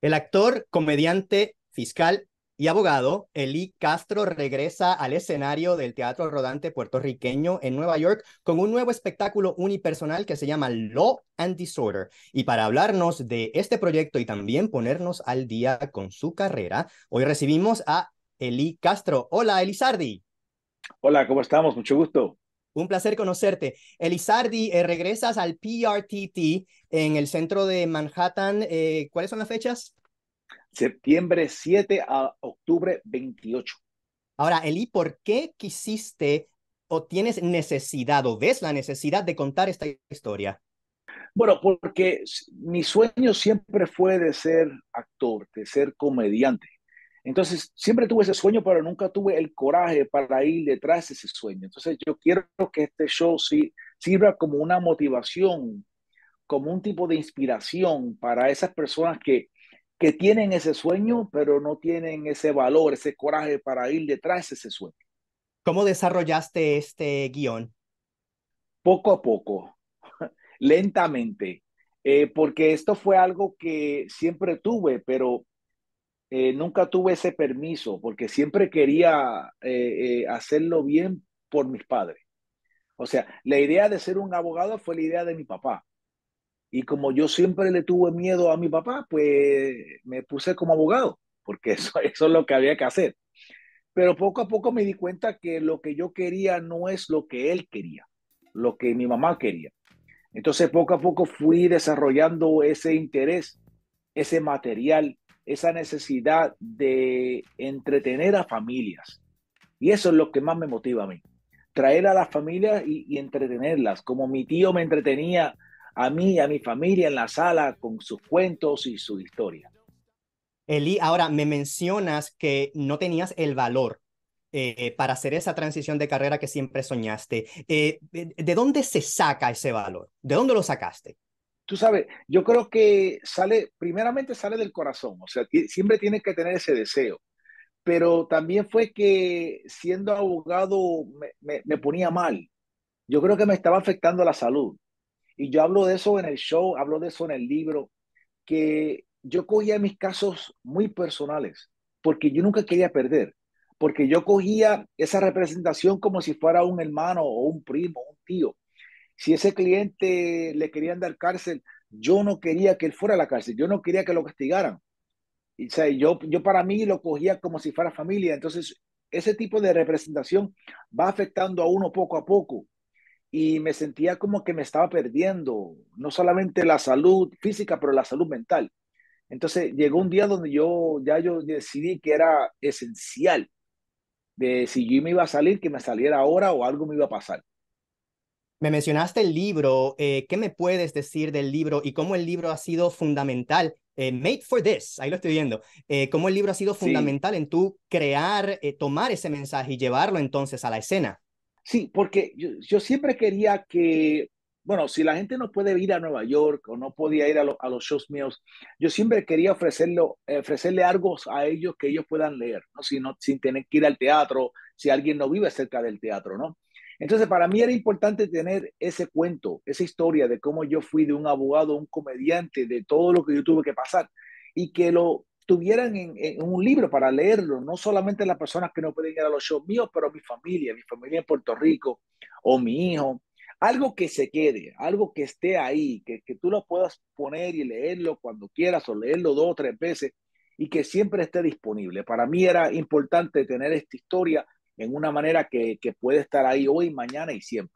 El actor, comediante, fiscal y abogado, Eli Castro regresa al escenario del Teatro Rodante puertorriqueño en Nueva York con un nuevo espectáculo unipersonal que se llama Law and Disorder. Y para hablarnos de este proyecto y también ponernos al día con su carrera, hoy recibimos a Eli Castro. Hola, Elizardi. Hola, ¿cómo estamos? Mucho gusto. Un placer conocerte. Elizardi, eh, regresas al PRTT en el centro de Manhattan. Eh, ¿Cuáles son las fechas? Septiembre 7 a octubre 28. Ahora, Eli, ¿por qué quisiste o tienes necesidad o ves la necesidad de contar esta historia? Bueno, porque mi sueño siempre fue de ser actor, de ser comediante. Entonces, siempre tuve ese sueño, pero nunca tuve el coraje para ir detrás de ese sueño. Entonces, yo quiero que este show sí, sirva como una motivación, como un tipo de inspiración para esas personas que, que tienen ese sueño, pero no tienen ese valor, ese coraje para ir detrás de ese sueño. ¿Cómo desarrollaste este guión? Poco a poco, lentamente, eh, porque esto fue algo que siempre tuve, pero eh, nunca tuve ese permiso porque siempre quería eh, eh, hacerlo bien por mis padres. O sea, la idea de ser un abogado fue la idea de mi papá. Y como yo siempre le tuve miedo a mi papá, pues me puse como abogado, porque eso, eso es lo que había que hacer. Pero poco a poco me di cuenta que lo que yo quería no es lo que él quería, lo que mi mamá quería. Entonces poco a poco fui desarrollando ese interés, ese material, esa necesidad de entretener a familias. Y eso es lo que más me motiva a mí. Traer a las familias y, entretenerlas, como mi tío me entretenía a mí y a mi familia en la sala con sus cuentos y su historia. Eli, ahora me mencionas que no tenías el valor eh, para hacer esa transición de carrera que siempre soñaste. Eh, ¿De dónde se saca ese valor? ¿De dónde lo sacaste? tú sabes, yo creo que sale, primeramente sale del corazón, o sea, siempre tienes que tener ese deseo, pero también fue que siendo abogado me, ponía mal, yo creo que me estaba afectando la salud. Y yo hablo de eso en el show, hablo de eso en el libro, que yo cogía mis casos muy personales, porque yo nunca quería perder, porque yo cogía esa representación como si fuera un hermano o un primo, un tío, si ese cliente le querían dar cárcel, yo no quería que él fuera a la cárcel, yo no quería que lo castigaran. Y, o sea, yo, yo para mí lo cogía como si fuera familia. Entonces, ese tipo de representación va afectando a uno poco a poco. Y me sentía como que me estaba perdiendo, no solamente la salud física, pero la salud mental. Entonces llegó un día donde yo ya yo decidí que era esencial de si yo me iba a salir, que me saliera ahora o algo me iba a pasar. Me mencionaste el libro. Eh, ¿Qué me puedes decir del libro y cómo el libro ha sido fundamental? Eh, made for this, ahí lo estoy viendo. Eh, ¿Cómo el libro ha sido fundamental en tú crear, tomar ese mensaje y llevarlo entonces a la escena? Sí, porque yo, siempre quería que, bueno, si la gente no puede ir a Nueva York o no podía ir a, los shows míos, yo siempre quería ofrecerlo, ofrecerle algo a ellos que ellos puedan leer, ¿no? sin tener que ir al teatro, si alguien no vive cerca del teatro, ¿no? Entonces, para mí era importante tener ese cuento, esa historia de cómo yo fui de un abogado, un comediante, de todo lo que yo tuve que pasar y que lo tuvieran en, un libro para leerlo, no solamente las personas que no pueden ir a los shows míos, pero mi familia, mi familia en Puerto Rico o mi hijo, algo que se quede, algo que esté ahí, que, que tú lo puedas poner y leerlo cuando quieras o leerlo dos o tres veces y que siempre esté disponible. Para mí era importante tener esta historia en una manera que, puede estar ahí hoy, mañana y siempre.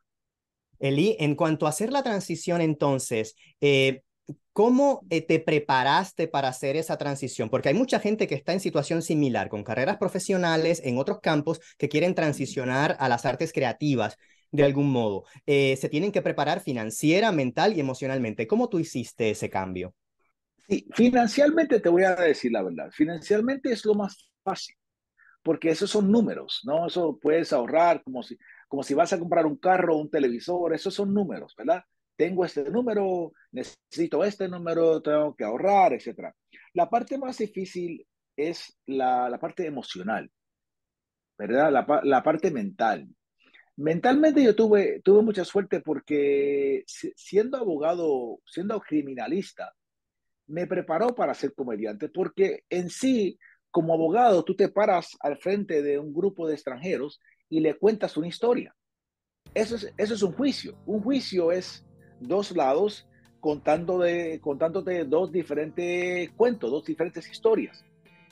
Eli, en cuanto a hacer la transición entonces, eh, ¿Cómo eh, te preparaste para hacer esa transición? Porque hay mucha gente que está en situación similar, con carreras profesionales en otros campos que quieren transicionar a las artes creativas de algún modo. Eh, se tienen que preparar financiera, mental y emocionalmente. ¿Cómo tú hiciste ese cambio? Sí, financialmente te voy a decir la verdad. Financialmente es lo más fácil porque esos son números, ¿no? Eso puedes ahorrar como si, como si vas a comprar un carro un televisor, esos son números, ¿verdad? Tengo este número, necesito este número, tengo que ahorrar, etc. La parte más difícil es la, la parte emocional, ¿verdad? La, la, parte mental. Mentalmente yo tuve, tuve mucha suerte porque siendo abogado, siendo criminalista, me preparó para ser comediante porque en sí como abogado, tú te paras al frente de un grupo de extranjeros y le cuentas una historia. Eso es, eso es un juicio. Un juicio es dos lados contando de, contándote dos diferentes cuentos, dos diferentes historias.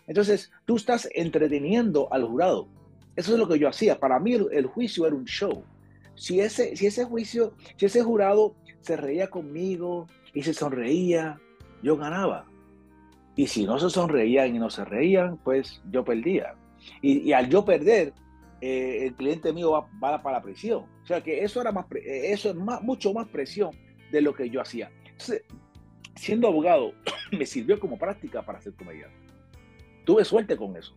Entonces, tú estás entreteniendo al jurado. Eso es lo que yo hacía. Para mí el, juicio era un show. Si ese, si ese juicio, si ese jurado se reía conmigo y se sonreía, yo ganaba. Y si no se sonreían y no se reían, pues yo perdía. Y, al yo perder, eh, el cliente mío va, para la prisión O sea que eso, era más, eh, eso es mucho más presión de lo que yo hacía. Entonces, siendo abogado, me sirvió como práctica para ser comediante. Tuve suerte con eso.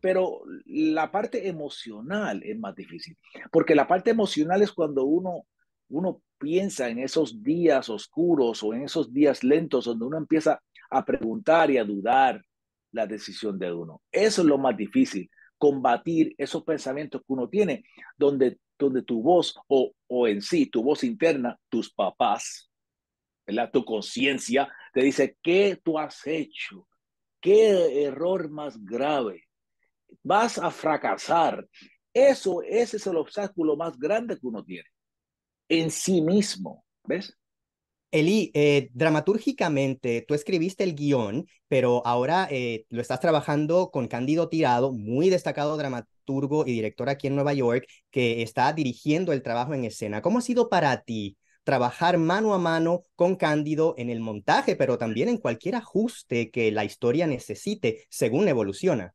Pero la parte emocional es más difícil, porque la parte emocional es cuando uno, uno piensa en esos días oscuros o en esos días lentos donde uno empieza a preguntar y a dudar la decisión de uno. Eso es lo más difícil, combatir esos pensamientos que uno tiene, donde, donde tu voz o, o en sí, tu voz interna, tus papás, ¿verdad? tu conciencia, te dice, ¿qué tú has hecho? ¿Qué error más grave? Vas a fracasar. Eso, ese es el obstáculo más grande que uno tiene en sí mismo, ¿ves? Eli, eh, dramatúrgicamente tú escribiste el guión, pero ahora eh, lo estás trabajando con Cándido Tirado, muy destacado dramaturgo y director aquí en Nueva York, que está dirigiendo el trabajo en escena. ¿Cómo ha sido para ti trabajar mano a mano con Cándido en el montaje, pero también en cualquier ajuste que la historia necesite según evoluciona?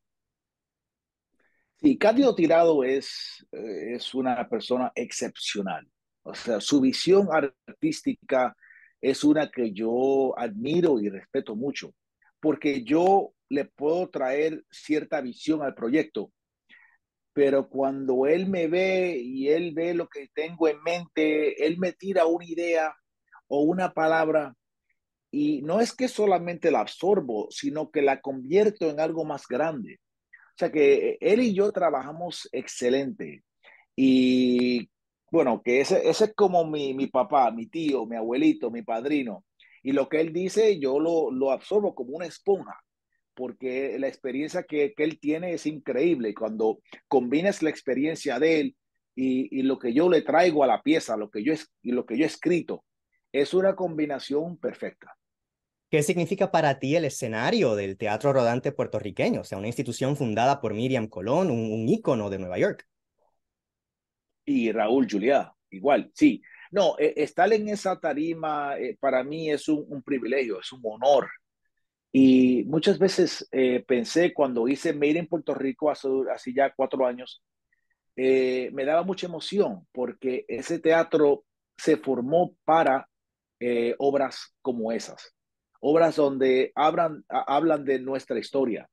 Sí, Cándido Tirado es, eh, es una persona excepcional. O sea, su visión artística es una que yo admiro y respeto mucho, porque yo le puedo traer cierta visión al proyecto, pero cuando él me ve y él ve lo que tengo en mente, él me tira una idea o una palabra y no es que solamente la absorbo, sino que la convierto en algo más grande. O sea que eh, él y yo trabajamos excelente y bueno, que ese, ese es como mi, papá, mi tío, mi abuelito, mi padrino. Y lo que él dice, yo lo, absorbo como una esponja, porque la experiencia que, él tiene es increíble. Cuando combinas la experiencia de él y, lo que yo le traigo a la pieza, lo que yo lo que yo he escrito, es una combinación perfecta. ¿Qué significa para ti el escenario del teatro rodante puertorriqueño? O sea, una institución fundada por Miriam Colón, un, un ícono de Nueva York. Y Raúl Juliá, igual, sí. No, e, estar en esa tarima eh, para mí es un, privilegio, es un honor. Y muchas veces eh, pensé cuando hice Made en Puerto Rico hace, ya cuatro años, eh, me daba mucha emoción porque ese teatro se formó para obras como esas, obras donde hablan de nuestra historia,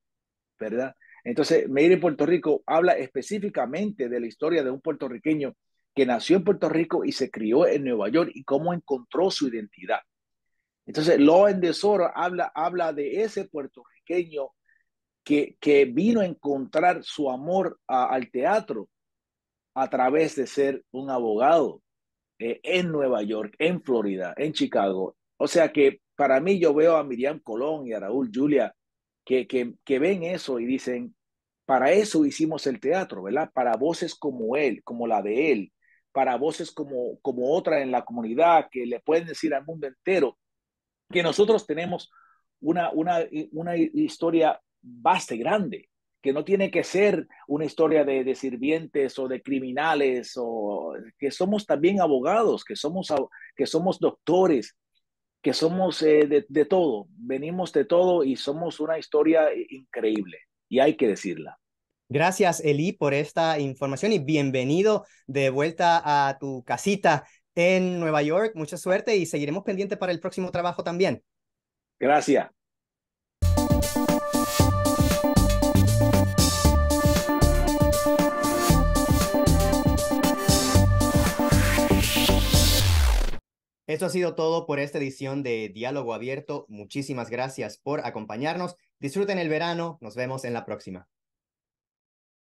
¿verdad? Entonces, Meir en Puerto Rico habla específicamente de la historia de un puertorriqueño que nació en Puerto Rico y se crió en Nueva York y cómo encontró su identidad. Entonces, Law and Desoro habla, habla de ese puertorriqueño que, que vino a encontrar su amor al teatro a través de ser un abogado eh, en Nueva York, en Florida, en Chicago. O sea que para mí yo veo a Miriam Colón y a Raúl Julia que, que ven eso y dicen, para eso hicimos el teatro, ¿verdad? Para voces como él, como la de él, para voces como, como otra en la comunidad que le pueden decir al mundo entero que nosotros tenemos una, una, una historia vasta y grande, que no tiene que ser una historia de, sirvientes o de criminales, o que somos también abogados, que somos, que somos doctores, que somos eh, de todo, venimos de todo y somos una historia eh, increíble y hay que decirla. Gracias, Eli, por esta información y bienvenido de vuelta a tu casita en Nueva York. Mucha suerte y seguiremos pendientes para el próximo trabajo también. Gracias. Esto ha sido todo por esta edición de Diálogo Abierto. Muchísimas gracias por acompañarnos. Disfruten el verano. Nos vemos en la próxima.